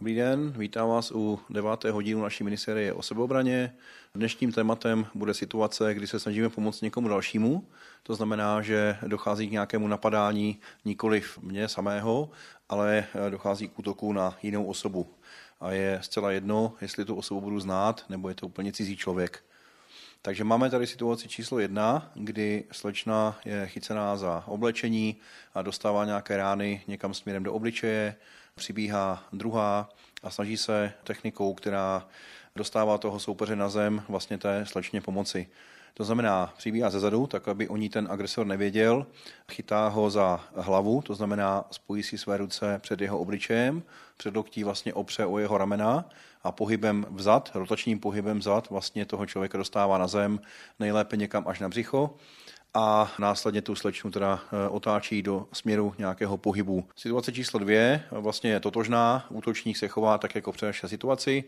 Dobrý den, vítám vás u devátého dílu naší miniserie o sebeobraně. Dnešním tématem bude situace, kdy se snažíme pomoct někomu dalšímu. To znamená, že dochází k nějakému napadání nikoli v mě samého, ale dochází k útoku na jinou osobu. A je zcela jedno, jestli tu osobu budu znát, nebo je to úplně cizí člověk. Takže máme tady situaci číslo jedna, kdy slečna je chycená za oblečení a dostává nějaké rány někam směrem do obličeje, přibíhá druhá a snaží se technikou, která dostává toho soupeře na zem, vlastně té slečně pomoci. To znamená, přibíhá ze zadu, tak aby o ní ten agresor nevěděl, chytá ho za hlavu, to znamená, spojí si své ruce před jeho obličejem, před loktí vlastně opře o jeho ramena a pohybem vzad, rotačním pohybem vzad vlastně toho člověka dostává na zem, nejlépe někam až na břicho a následně tu slečnu teda eh, otáčí do směru nějakého pohybu. Situace číslo dvě vlastně je totožná, útočník se chová tak jako v situaci,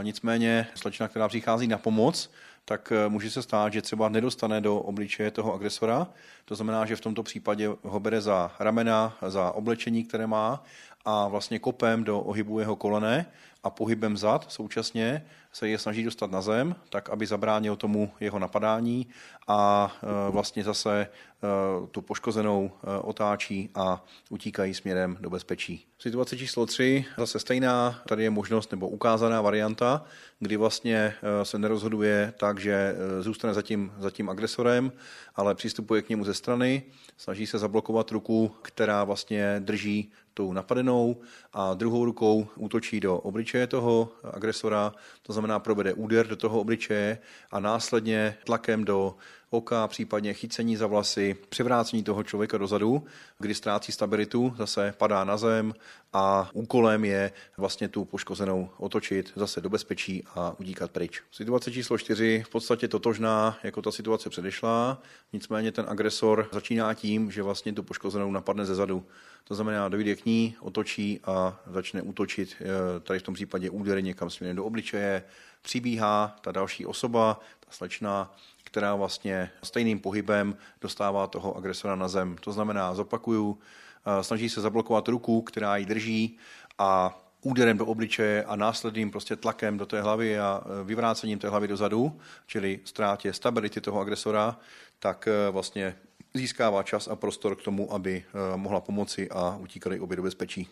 eh, nicméně slečna, která přichází na pomoc, tak eh, může se stát, že třeba nedostane do obličeje toho agresora. To znamená, že v tomto případě ho bere za ramena, za oblečení, které má a vlastně kopem do ohybu jeho kolene a pohybem zad současně se je snaží dostat na zem, tak aby zabránil tomu jeho napadání a eh, vlastně zase Eh, tu poškozenou eh, otáčí a utíkají směrem do bezpečí. Situace číslo 3 zase stejná, tady je možnost nebo ukázaná varianta, kdy vlastně eh, se nerozhoduje tak, že zůstane za tím, za tím agresorem, ale přistupuje k němu ze strany, snaží se zablokovat ruku, která vlastně drží tou napadenou a druhou rukou útočí do obličeje toho agresora, to znamená provede úder do toho obličeje a následně tlakem do oka, případně chycení za vlasy, převrácení toho člověka dozadu, kdy ztrácí stabilitu, zase padá na zem a úkolem je vlastně tu poškozenou otočit zase do bezpečí a udíkat pryč. Situace číslo 4 v podstatě totožná jako ta situace předešla, nicméně ten agresor začíná tím, že vlastně tu poškozenou napadne ze zadu. To znamená, dojde k ní ostatní otočí a začne útočit, eh, tady v tom případě údery někam směrem do obličeje, přibíhá ta další osoba, ta slečna, která vlastně stejným pohybem dostává toho agresora na zem. To znamená, zopakuju, eh, snaží se zablokovat ruku, která ji drží a úderem do obličeje a následným prostě tlakem do té hlavy a eh, vyvrácením té hlavy dozadu, čili ztrátě stability toho agresora, tak vlastně získává čas a prostor k tomu, aby eh, mohla pomoci a utíkali obě do bezpečí.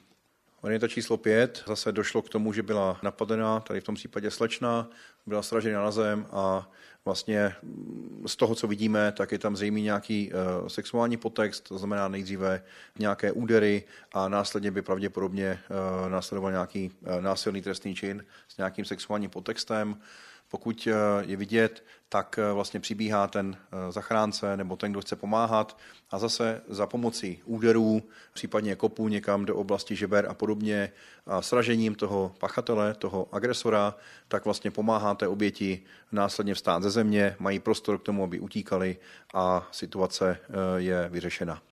Varianta číslo 5 zase došlo k tomu, že byla napadená, tady v tom případě slečna, byla sražena na zem a vlastně mm, z toho, co vidíme, tak je tam zřejmě nějaký eh, sexuální potext, to znamená nejdříve nějaké údery a následně by pravděpodobně eh, následoval nějaký násilný trestný čin s nějakým sexuálním potextem. Pokud eh, je vidět, tak eh, vlastně přibíhá ten eh, zachránce nebo ten, kdo chce pomáhat a zase za pomocí úderů, případně kopů někam do oblasti žeber a podobně, a sražením toho pachatele, toho agresora, tak vlastně pomáháte oběti následně vstát ze země, mají prostor k tomu, aby utíkali a situace je vyřešena.